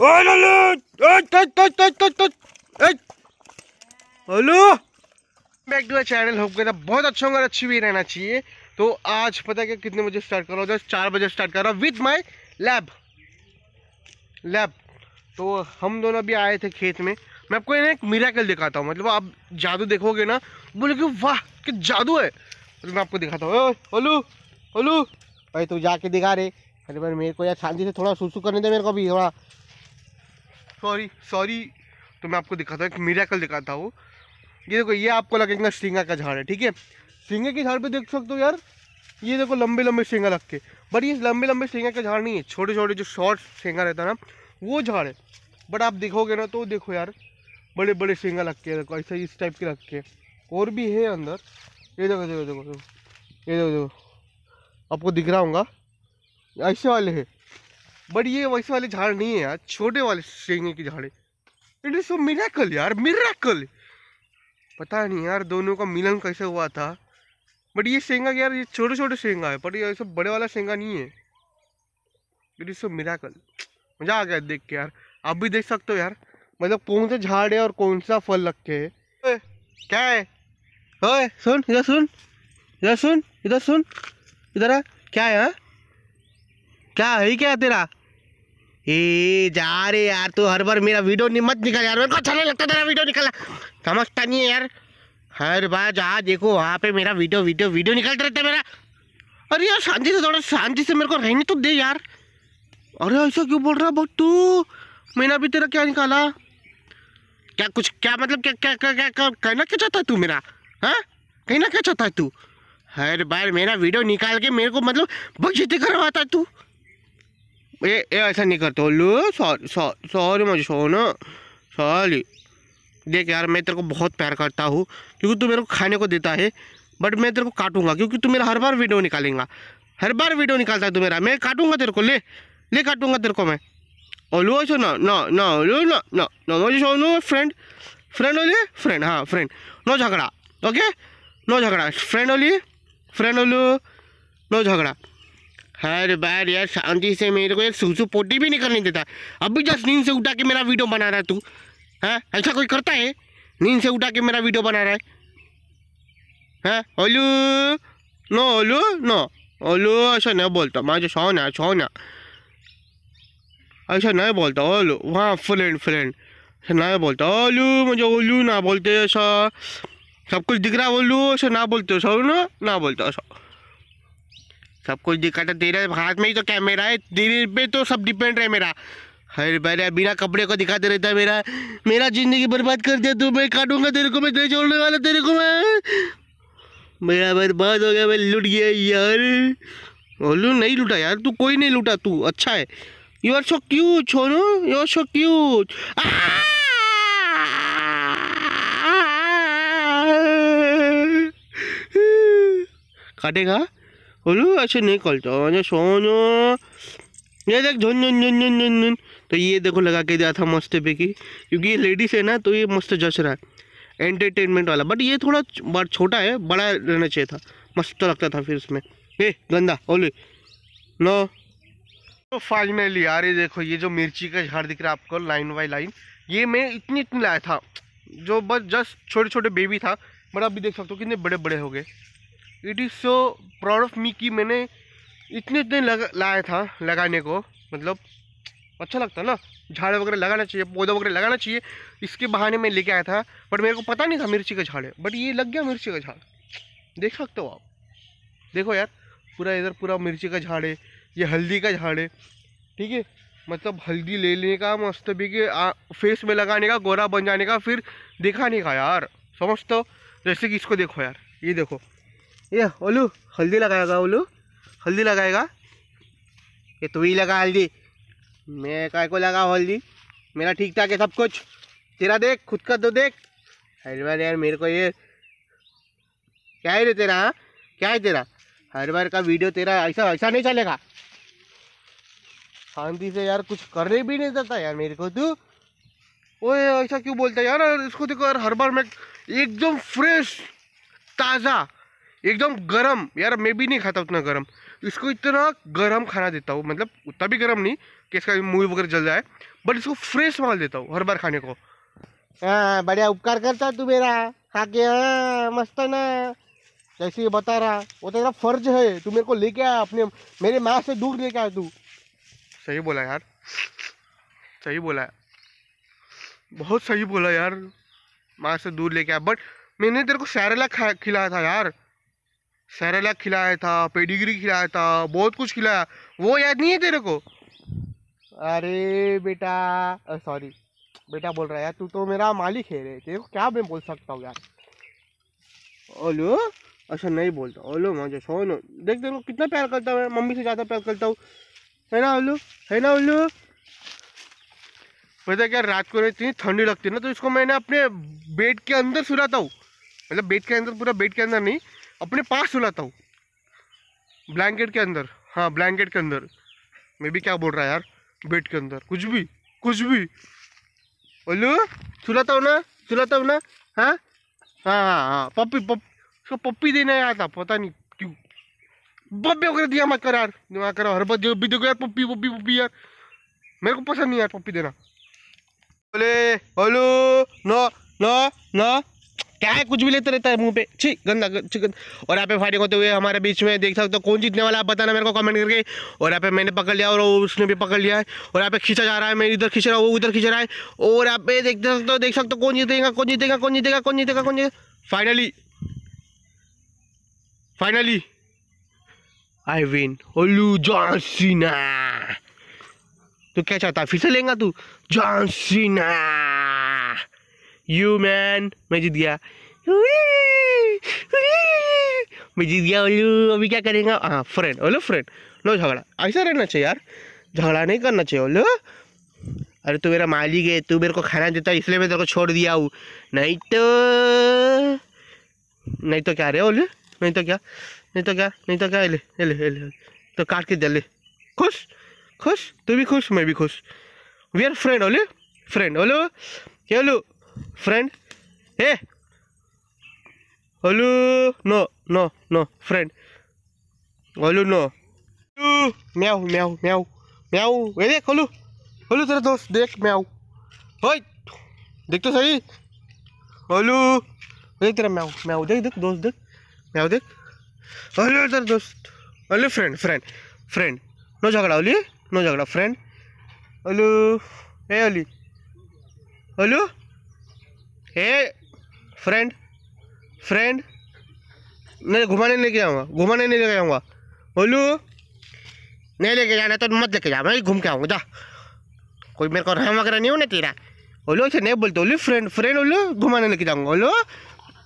Hello back to channel hope करता बहुत अच्छा होगा अच्छी भी रहना चाहिए तो आज पता क्या कितने बजे स्टार्ट कर रहा हूँ चार बजे स्टार्ट कर रहा हूँ विद माय लैब लैब तो हम दोनों अभी आए थे खेत में मैं आपको एक मिराकल दिखाता हूँ मतलब आप जादू देखोगे ना बोले कि वाह कि जादू है तो मैं आपको दिखाता हूँ ओलू ओलू भाई तू जाके दिखा रहे अरे भाई मेरे को यार शांति से थोड़ा सुसु करने दे मेरे को भी थोड़ा सॉरी सॉरी तो मैं आपको दिखाता हूँ मीरा कल दिखाता हूँ ये देखो ये आपको लगेगा सिंगा का झाड़ है ठीक है श्रृंगे के झाड़ पे देख सकते हो यार ये देखो लंबे लंबे सिंगा लग के बट ये लंबे लंबे सिंगा का झाड़ नहीं है छोटे छोटे जो शॉर्ट शेंगा रहता है ना वो झाड़ है बट आप देखोगे ना तो देखो यार बड़े बड़े सिंगा लग के देखो ऐसे इस टाइप के लग के और भी है अंदर ये देखो देखो देखो देखो ये देखो देखो आपको दिख रहा होगा ऐसे वाले है बट ये वैसे वाले झाड़ नहीं है यार छोटे वाले शेंगे की झाड़े इट इज़ सो मिराकल यार मिराकल पता नहीं यार दोनों का मिलन कैसे हुआ था बट ये सेंगा यार ये छोटे छोटे सेंगा है बट ये ऐसे बड़े वाला सेंगा नहीं है इट इज़ सो मिराकल मज़ा आ गया देख के यार आप भी देख सकते हो यार मतलब कौन सा झाड़ है और कौन सा फल लग के है क्या है ओए सुन इधर सुन इधर सुन इधर सुन इधर क्या है हा? क्या है क्या तेरा ए जा रे यार तू हर बार मेरा वीडियो नहीं मत निकाल यार मेरे को अच्छा नहीं लगता तेरा वीडियो निकाला समझता नहीं है यार हर बार जा देखो वहाँ पे मेरा वीडियो वीडियो वीडियो निकालते रहता है मेरा अरे यार शांति से थोड़ा शांति से मेरे को रहने तो दे यार अरे ऐसा क्यों बोल रहा बट तू मैंने अभी तेरा क्या निकाला क्या कुछ क्या मतलब क्या क्या क्या क्या, क्या कहना क्या चाहता है तू मेरा हाँ कहना क्या चाहता है तू हर बार मेरा वीडियो निकाल के मेरे को मतलब बगजीते करवाता है तू ये ये ऐसा नहीं करते ओल्लू सॉरी सॉरी मुझे सोना सॉरी देख यार मैं तेरे को बहुत प्यार करता हूँ क्योंकि तू मेरे को खाने को देता है बट मैं तेरे को काटूंगा क्योंकि तू मेरा हर बार वीडियो निकालेगा हर बार वीडियो निकालता है तू मेरा मैं काटूंगा तेरे को ले ले काटूंगा तेरे को मैं ओलू ऐसा ना ना ना ओलू ना ना ना मुझे सोनू फ्रेंड फ्रेंड ओलिए फ्रेंड हाँ फ्रेंड नो झगड़ा ओके नो झगड़ा फ्रेंड ओलिए फ्रेंड ओलू नो झगड़ा हर बार यार शांति से मेरे को यार सूसू पोटी भी नहीं करने देता अभी जस्ट नींद से उठा के मेरा वीडियो बना रहा है तू हाँ ऐसा कोई करता है नींद से उठा के मेरा वीडियो बना रहा है हाँ ओलू नो ओलू नो ओलू ऐसा नहीं बोलता जो सौ ना सौ ना ऐसा नहीं बोलता ओलू वहाँ फ्रेंड फ्रेंड ऐसा नहीं बोलता ओलू मुझे ओलू ना बोलते ऐसा सब कुछ दिख रहा है ओलू ऐसा ना बोलते ऐसा ना ना बोलते ऐसा सब कुछ दिक्कत है तेरे हाथ में ही तो कैमरा है तेरे पे तो सब डिपेंड है मेरा अरे मेरा बिना कपड़े को दिखाते रहता है मेरा मेरा जिंदगी बर्बाद कर दिया तू मैं काटूंगा तेरे को मैं तेरे छोड़ने वाला तेरे को मैं मेरा बर्बाद हो गया मैं लुट गया यार बोलू नहीं लूटा यार तू कोई नहीं लूटा तू अच्छा है यू आर सो क्यूट छोनू यू आर सो क्यूट काटेगा बोलू ऐसे नहीं करता अरे सोनो ये देख झुन झुन झुन झुन झुन झुन तो ये देखो लगा के दिया था मस्त पे की क्योंकि ये लेडीज़ है ना तो ये मस्त जच रहा है एंटरटेनमेंट वाला बट ये थोड़ा बड़ा छोटा है बड़ा रहना चाहिए था मस्त तो लगता था फिर उसमें ए गंदा ओले नो तो फाइनली यार ये देखो ये जो मिर्ची का झाड़ दिख रहा है आपको लाइन बाई लाइन ये मैं इतनी इतनी लाया था जो बस जस्ट छोटे छोटे बेबी था बट अभी देख सकते हो कितने बड़े बड़े हो गए it is so proud of me कि मैंने इतने इतने लग, लाया था लगाने को मतलब अच्छा लगता ना झाड़ वगैरह लगाना चाहिए पौधे वगैरह लगाना चाहिए इसके बहाने में लेके आया था बट मेरे को पता नहीं था मिर्ची का झाड़ है बट ये लग गया मिर्ची का झाड़ देख सकते हो आप देखो यार पूरा इधर पूरा मिर्ची का झाड़ है ये हल्दी का झाड़ है ठीक है मतलब हल्दी ले लेने का मस्त भी कि फेस में लगाने का गोरा बन जाने का फिर दिखाने का यार समझते हो जैसे कि इसको देखो यार ये देखो ये ओलू हल्दी लगाएगा ओलू हल्दी लगाएगा ये तू ही लगा हल्दी मैं काय को लगा हल्दी मेरा ठीक ठाक है सब कुछ तेरा देख खुद का तो देख हर बार यार मेरे को ये क्या है रे तेरा हा? क्या है तेरा हर बार का वीडियो तेरा ऐसा ऐसा नहीं चलेगा शांति से यार कुछ करने भी नहीं देता यार मेरे को तू ओए ऐसा क्यों बोलता है यार इसको देखो यार हर बार मैं एकदम फ्रेश ताज़ा एकदम गर्म यार मैं भी नहीं खाता उतना गर्म इसको इतना गर्म खाना देता हूँ मतलब उतना भी गर्म नहीं कि इसका मुँह वगैरह जल जाए बट इसको फ्रेश माल देता हूँ हर बार खाने को हाँ बढ़िया उपकार करता तू मेरा खा के हाँ मस्त ना जैसे ये बता रहा वो तेरा फर्ज है तू मेरे को लेके आया अपने मेरे माँ से दूर लेके आया तू सही बोला यार सही बोला बहुत सही बोला यार माँ से दूर लेके आया बट मैंने तेरे को सैरेला खिलाया था यार सैरेलक खिलाया था पेडिग्री खिलाया था बहुत कुछ खिलाया वो याद नहीं है तेरे को अरे बेटा सॉरी बेटा बोल रहा है यार तू तो मेरा मालिक है रे तेरे को क्या मैं बोल सकता हूँ यार ओलो अच्छा नहीं बोलता ओलो मुझे सोनो देख तेरे को कितना प्यार करता मैं मम्मी से ज़्यादा प्यार करता हूँ है ना ओलो है ना ओलो पता तो क्या रात को इतनी ठंडी लगती है ना तो इसको मैंने अपने बेड के अंदर सुलाता हूँ मतलब बेड के अंदर पूरा बेड के अंदर नहीं अपने पास सुलाता हूँ ब्लैंकेट के अंदर हाँ ब्लैंकेट के अंदर मैं भी क्या बोल रहा है यार बेड के अंदर कुछ भी कुछ भी बोलो सुलाता हूँ ना सुलाता हूँ ना हाँ हाँ हाँ हाँ पप्पी पप्पी उसको पप्पी देने आया था पता नहीं क्यों पप्पी वगैरह दिया मत कर यार दिमाग करो हर बात भी देखो यार पप्पी पप्पी पप्पी यार मेरे को पसंद नहीं यार पप्पी देना बोले हलो न नो क्या है कुछ भी लेते रहता है मुंह पे छी गंदा चिकन और यहाँ पे फाइटिंग होते हुए हमारे बीच में देख सकते हो कौन जीतने वाला आप बताना मेरे को कमेंट करके और यहाँ पे मैंने पकड़ लिया और उसने भी पकड़ लिया है और यहाँ पे खींचा जा रहा है मैं इधर खींच रहा हूँ वो उधर खींच रहा है और यहाँ पे देख सकते हो देख सकते हो कौन जीतेगा कौन जीतेगा कौन जीतेगा कौन जीतेगा कौन जीतेगा फाइनली फाइनली आई विन ओलू जॉन सीना तू तो क्या चाहता फिर से लेगा तू जॉन सीना यू मैन मैं जीत गया मैं जीत गया ओलू अभी क्या करेंगे हाँ फ्रेंड ओलो फ्रेंड लो झगड़ा ऐसा रहना चाहिए यार झगड़ा नहीं करना चाहिए ओलो अरे तू मेरा मालिक है तू मेरे को खाना देता इसलिए मैं तेरे को छोड़ दिया हूँ नहीं तो नहीं तो क्या रे बोले नहीं तो क्या नहीं तो क्या नहीं तो क्या ले ले ले तो काट के दे ले खुश खुश तू भी खुश मैं भी खुश वी आर फ्रेंड बोले फ्रेंड ओलो क्या फ्रेंड हे ओलू नो नो नो फ्रेंड ओलू नो म्याऊ म्याऊ म्याऊ म्याऊ ए देख ओलू ओलू तेरा दोस्त देख म्याऊ हो देख तो सही ओलू देख तेरा म्याऊ म्याऊ देख देख दोस्त देख म्याऊ देख ओलू तेरा दोस्त ओलू फ्रेंड फ्रेंड फ्रेंड नो झगड़ा ओली नो झगड़ा फ्रेंड ओलू ए ओली ओलू हे फ्रेंड फ्रेंड नहीं तो घुमाने नहीं गया हूँ घुमाने नहीं लेके जाऊँगा बोलू नहीं लेके जाना तो मत लेके जा मैं घूम के आऊँगा जा कोई मेरे को रहम वगैरह नहीं होना तेरा बोलो अच्छा नहीं बोलते बोलू फ्रेंड फ्रेंड बोलो घुमाने लेके जाऊँगा बोलो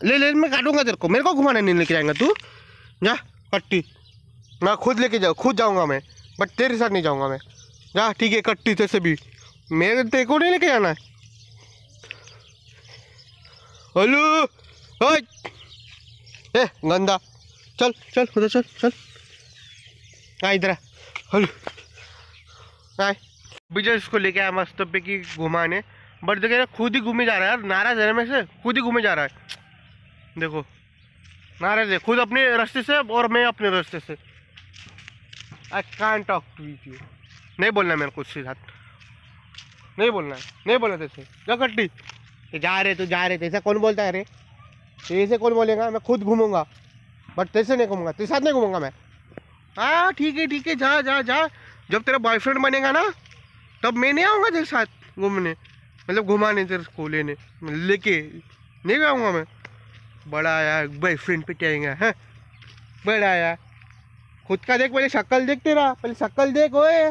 ले ले मैं काटूंगा तेरे को मेरे को घुमाने नहीं लेके जाएंगा तू जा कट्टी मैं खुद लेके जाऊँ खुद जाऊँगा मैं बट तेरे साथ नहीं जाऊँगा मैं जा ठीक है कट्टी तेरे से भी मेरे तेरे को नहीं लेके जाना है हेलो ए गंदा चल चल उधर चल चल आ इधर हेलो आए विजय इसको लेके आया मस्त की घुमाने बट देखे ना खुद ही घूमे जा रहा है यार नाराज है ना से खुद ही घूमे जा रहा है देखो नाराज है खुद अपने रास्ते से और मैं अपने रास्ते से I can talk to with you नहीं बोलना मेरे को उसके साथ नहीं बोलना है नहीं बोलना जैसे जा कट्टी कि जा रहे तू जा रहे तैसा कौन बोलता है अरे ऐसे कौन बोलेगा मैं खुद घूमूंगा बट तैसे नहीं घूमूंगा तेरे साथ नहीं घूमूंगा मैं हाँ ठीक है ठीक है जा जा जा जब तेरा बॉयफ्रेंड बनेगा ना तब मैं नहीं आऊँगा तेरे साथ घूमने मतलब घुमाने तेरे को लेने लेके नहीं आऊँगा मैं बड़ा आया बॉयफ्रेंड पे कहेंगे है हाँ। बड़ा आया खुद का देख पहले शक्ल देख तेरा पहले शक्ल देख ओए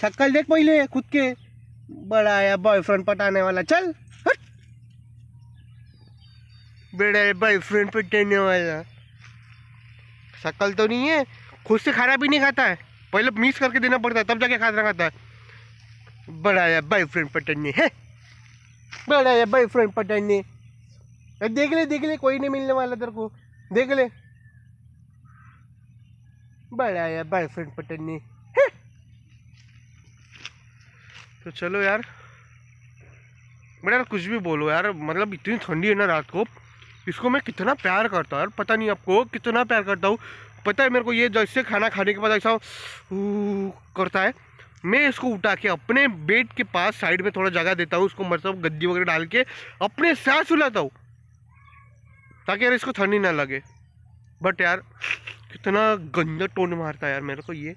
शक्ल देख पहले खुद के बड़ा आया बॉयफ्रेंड पटाने वाला चल बेड़ा बॉयफ्रेंड पर देने वाला शक्ल तो नहीं है खुद से खाना भी नहीं खाता है पहले मिस करके देना पड़ता है तब जाके खाना खाता है बड़ा या बॉयफ्रेंड पटनी है बड़ा या बॉयफ्रेंड पटने देख ले देख ले कोई नहीं मिलने वाला तेरे को देख ले बड़ा या बॉयफ्रेंड पटने तो चलो यार बड़ा यार कुछ भी बोलो यार मतलब इतनी ठंडी है ना रात को इसको मैं कितना प्यार करता हूँ पता नहीं आपको कितना प्यार करता हूँ पता है मेरे को ये जैसे खाना खाने के बाद ऐसा करता है मैं इसको उठा के अपने बेड के पास साइड में थोड़ा जगह देता हूँ उसको मतलब गद्दी वगैरह डाल के अपने साथ सुलाता हूँ ताकि यार इसको ठंडी ना लगे बट यार कितना गंदा टोन मारता है यार मेरे को ये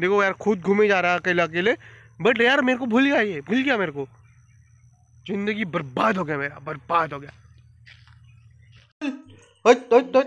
देखो यार खुद घूमे जा रहा है अकेले अकेले बट यार मेरे को भूल गया ये भूल गया मेरे को ज़िंदगी बर्बाद हो गया मेरा बर्बाद हो गया เฮ้ยเฮ้ยเฮ้ย